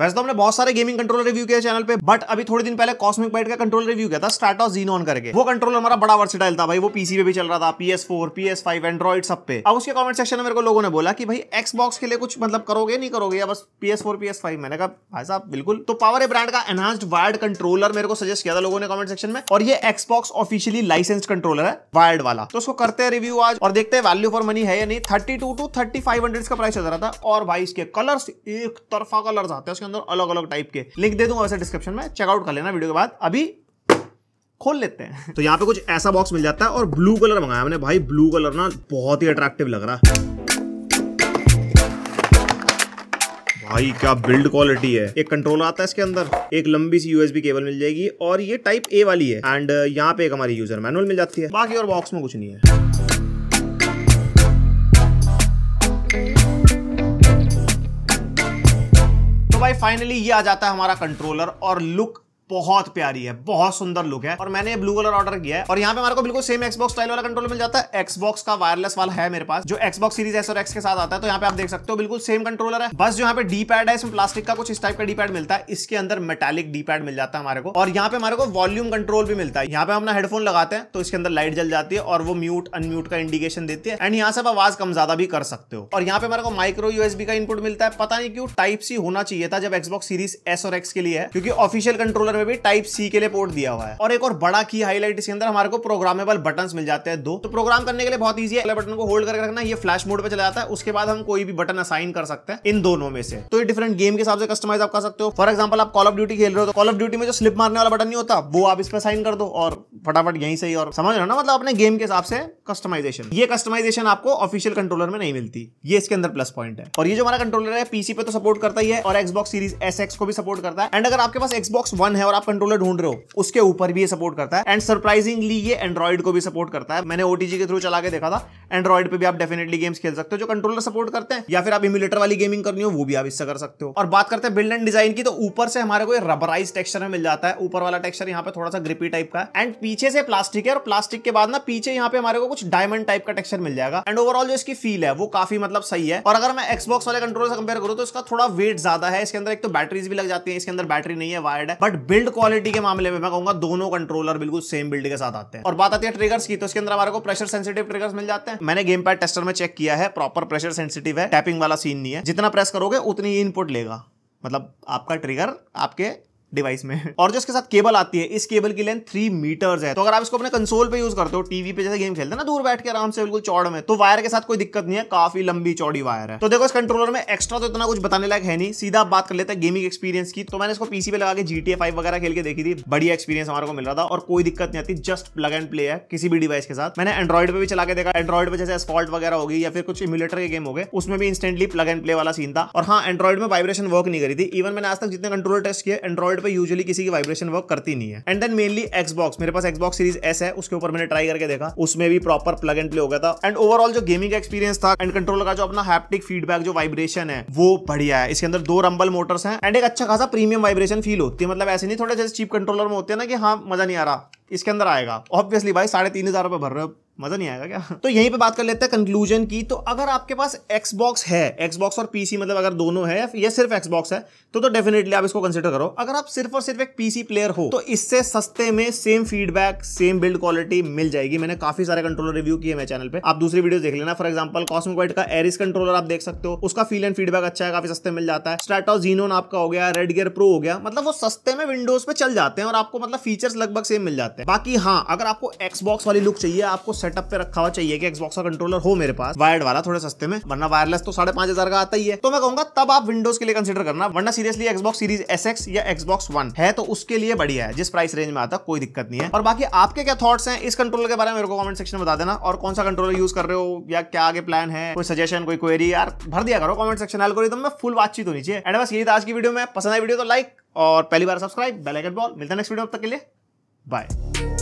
वैसे तो हमने बहुत सारे गेमिंग कंट्रोलर रिव्यू किया चैनल पे बट अभी थोड़े दिन पहले कॉस्मिक बाइट का कंट्रोलर रिव्यू किया था जीन ऑन करके वो कंट्रोलर हमारा बड़ा वर्सेटाइल था भाई वो पीसी पे भी चल रहा था PS four PS five android सब पे अब उसके कमेंट सेक्शन में मेरे को लोगों ने बोला कि भाई एक्सबॉक्स के लिए कुछ मतलब करोगे नहीं करोगे या बस पीएस फोर फाइव मैंने कहा भाई साहब बिल्कुल तो पावर ए ब्रांड का एनहांस्ड वायर्ड कंट्रोलर मेरे को सजेस्ट किया था लोगों ने कमेंट सेक्शन में और ये एक्सबॉक्स ऑफिशियली लाइसेंस कंट्रोलर है वायर्ड वाला तो उसको करते हैं रिव्यू आज और देखते हैं वैल्यू फॉर मनी है या नहीं thirty two to thirty five hundred का प्राइस चल रहा था और भाई इसके कलर एक तरफा कलर आते हैं के अंदर अलग अलग टाइप के लिंक दे दूंगा वैसे डिस्क्रिप्शन में चेकआउट कर लेना वीडियो के बाद अभी खोल लेते हैं तो यहाँ पे कुछ ऐसा बॉक्स मिल जाता है और ब्लू कलर मंगाया मैंने भाई ब्लू कलर ना बहुत ही अट्रैक्टिव लग रहा है भाई क्या बिल्ड क्वालिटी है एक कंट्रोल आता है इसके अंदर एक लंबी सी यूएसबी केबल मिल जाएगी और ये टाइप ए वाली है एंड uh, यहाँ पे एक हमारी यूजर मैनुअल मिल जाती है बाकी और बॉक्स में कुछ नहीं है फाइनली ये आ जाता है हमारा कंट्रोलर और लुक बहुत प्यारी है बहुत सुंदर लुक है और मैंने ये ब्लू कलर ऑर्डर किया है और यहाँ पे हमारे को बिल्कुल सेम एक्सबॉक्स स्टाइल वाला कंट्रोल मिल जाता है एक्सबॉक्स का वायरलेस वाला है मेरे पास जो एक्सबॉक्स सीरीज एस और एक्स के साथ आता है तो यहाँ पे आप देख सकते हो बिल्कुल सेम कंट्रोलर है बस जो यहाँ पे डी पैड है इसमें प्लास्टिक का कुछ इस टाइप का डी पैड मिलता है इसके अंदर मेटेलिक डी पैड मिल जाता है हमारे को और यहाँ पे हमारे को वॉल्यूम कंट्रोल भी मिलता है यहाँ पे हम अपना हेडफोन लगाते हैं तो इसके अंदर लाइट जल जाती है और वो म्यूट अनम्यूट का इंडिकेशन देती है एंड यहाँ से आप आवाज कम ज्यादा भी कर सकते हो और यहाँ पे हमारे को माइक्रो यूएसबी का इनपुट मिलता है पता नहीं क्यों टाइप सी होना चाहिए था जब एक्सबॉक्स सीरीज एस और एक्स के लिए क्योंकि ऑफिशियल कंट्रोलर कंट्रोलर में भी टाइप सी के लिए पोर्ट दिया हुआ है और एक और बड़ा की हाईलाइट इसके अंदर हमारे को प्रोग्रामेबल बटन मिल जाते हैं दो तो प्रोग्राम करने के लिए बहुत ईजी है बटन को होल्ड करके रखना ये फ्लैश मोड पर चला जाता है उसके बाद हम कोई भी बटन असाइन कर सकते हैं इन दोनों में से तो ये डिफरेंट गेम के हिसाब से कस्टमाइज आप कर सकते हो फॉर एग्जाम्पल आप कॉल ऑफ ड्यूटी खेल रहे हो तो कॉल ऑफ ड्यूटी में जो स्लिप मारने वाला बटन नहीं होता वो आप इस पर साइन कर दो और फटाफट यहीं से ही और समझ रहे हो ना मतलब अपने गेम के हिसाब से कस्टमाइजेशन ये कस्टमाइजेशन आपको ऑफिशियल कंट्रोलर में नहीं मिलती ये इसके अंदर प्लस पॉइंट है और ये जो हमारा कंट्रोलर है पीसी पे तो सपोर्ट करता ही है और एक्सबॉक्स सीरीज एस को भी सपोर्ट करता है एंड अगर आपके पास एक्सबॉक्स वन है है और आप कंट्रोलर ढूंढ रहे हो उसके ऊपर भी ये सपोर्ट करता है एंड सरप्राइजिंगली ये एंड्रॉइड को भी सपोर्ट करता है मैंने ओटीजी के थ्रू चला के देखा था एंड्रॉइड पे भी आप डेफिनेटली गेम्स खेल सकते हो जो कंट्रोलर सपोर्ट करते हैं या फिर आप इम्यूलेटर वाली गेमिंग करनी हो वो भी आप इससे कर सकते हो और बात करते हैं बिल्ड एंड डिजाइन की तो ऊपर से हमारे को रबराइज टेक्सचर में मिल जाता है ऊपर वाला टेक्सचर यहाँ पे थोड़ा सा ग्रिपी टाइप का एंड पीछे से प्लास्टिक है और प्लास्टिक के बाद ना पीछे यहाँ पे हमारे को कुछ डायमंड टाइप का टेक्सचर मिल जाएगा एंड ओवरऑल जो इसकी फील है वो काफी मतलब सही है और अगर मैं एक्सबॉक्स वाले कंट्रोल से कंपेयर करूँ तो इसका थोड़ा वेट ज्यादा है इसके अंदर एक तो बैटरीज भी लग जाती है इसके अंदर बैटरी नहीं है वायर्ड है बट बिल्ड क्वालिटी के मामले में मैं कहूंगा दोनों कंट्रोलर बिल्कुल सेम बिल्ड के साथ आते हैं और बात आती है ट्रिगर्स की तो इसके अंदर हमारे को प्रेशर सेंसिटिव ट्रिगर्स मिल जाते हैं मैंने गेम पैड टेस्टर में चेक किया है प्रॉपर प्रेशर सेंसिटिव है टैपिंग वाला सीन नहीं है जितना प्रेस करोगे उतनी इनपुट लेगा मतलब आपका ट्रिगर आपके डिवाइस में और जो इसके साथ केबल आती है इस केबल की लेंथ थ्री मीटर है तो अगर आप इसको अपने कंसोल पे यूज करते हो टीवी पे जैसे गेम खेलते हैं ना दूर बैठ के आराम से बिल्कुल चौड़ में तो वायर के साथ कोई दिक्कत नहीं है काफी लंबी चौड़ी वायर है तो देखो इस कंट्रोलर में एक्स्ट्रा तो इतना कुछ बताने लायक है नहीं सीधा बात कर लेते हैं गेमिंग एक्सपीरियंस की तो मैंने इसको पीसी पे लगा के जीटीए फाइव वगैरह खेल के देखी थी बढ़िया एक्सपीरियंस हमारे को मिल रहा था और कोई दिक्कत नहीं आती जस्ट प्लग एंड प्ले है किसी भी डिवाइस के साथ मैंने एंड्रॉइड पे भी चला के देखा एंड्रॉइड पे जैसे स्पॉल्ट वगैरह होगी या फिर कुछ इम्यूलेटर के गेम हो गए उसमें भी इंस्टेंटली प्लग एंड प्ले वाला सीन था और हाँ एंड्रॉइड में वाइब्रेशन वर्क नहीं करी थी इवन मैंने आज तक जितने कंट्रोल टेस्ट किए एंड्रॉइड पे यूजुअली किसी की वाइब्रेशन वर्क करती नहीं है एंड देन मेनली एक्सबॉक्स मेरे पास एक्सबॉक्स सीरीज एस है उसके ऊपर मैंने ट्राई करके देखा उसमें भी प्रॉपर प्लग एंड प्ले हो गया था एंड ओवरऑल जो गेमिंग एक्सपीरियंस था एंड कंट्रोल का जो अपना हैप्टिक फीडबैक जो वाइब्रेशन है वो बढ़िया है इसके अंदर दो रंबल मोटर्स हैं एंड एक अच्छा खासा प्रीमियम वाइब्रेशन फील होती है मतलब ऐसे नहीं थोड़े जैसे चीप कंट्रोलर में होते हैं ना कि हाँ मजा नहीं आ रहा इसके अंदर आएगा ऑब्वियसली भाई साढ़े तीन हजार रुपए भर रहे हो मज़ा नहीं आएगा क्या तो यहीं पे बात कर लेते हैं कंक्लूजन की तो अगर आपके पास एक्सबॉक्स है एक्सबॉक्स और पीसी मतलब अगर दोनों है या सिर्फ एक्सबॉक्स है तो तो डेफिनेटली आप इसको कंसिडर करो अगर आप सिर्फ और सिर्फ एक पीसी प्लेयर हो तो इससे सस्ते में same feedback same build quality मिल जाएगी मैंने काफी सारे कंट्रोलर रिव्यू किए मेरे चैनल पर आप दूसरी वीडियो देख लेना फॉर एग्जाम्पल वाइट का एरिस कंट्रोलर आप देख सकते हो उसका फील एंड फीडबैक अच्छा है काफी सस्ते मिल जाता है स्ट्रेटो जीनोन आपका हो गया रेड गियर प्रो हो गया मतलब वो सस्ते में विंडोज पे चल जाते हैं और आपको मतलब फीचर्स लगभग सेम मिल जाते हैं बाकी हाँ अगर आपको एक्सबॉक्स वाली लुक चाहिए आपको सेटअप पे रखा हुआ चाहिए कि एक्सबॉक्स का कंट्रोलर हो मेरे पास वायर्ड वाला थोड़े सस्ते में वरना वायरलेस तो साढ़े पांच हजार का आता ही है तो मैं कहूंगा तब आप विंडोज के लिए कंसिडर करना वरना seriously Xbox series S X या एक्सबॉक्स वन है तो उसके लिए बढ़िया है जिस प्राइस रेंज में आता कोई दिक्कत नहीं है और बाकी आपके क्या थॉट्स हैं इस कंट्रोलर के बारे में मेरे को कमेंट सेक्शन में बता देना और कौन सा कंट्रोलर यूज कर रहे हो या क्या आगे प्लान है कोई सजेशन कोई क्वेरी यार भर दिया करो कमेंट सेक्शन एल्गोरिथम में फुल बातचीत होनी चाहिए एंड बस यही था आज की वीडियो में पसंद आई वीडियो तो लाइक और पहली बार सब्सक्राइब बेल आइकन बॉल मिलता है नेक्स्ट वीडियो तक के लिए बाय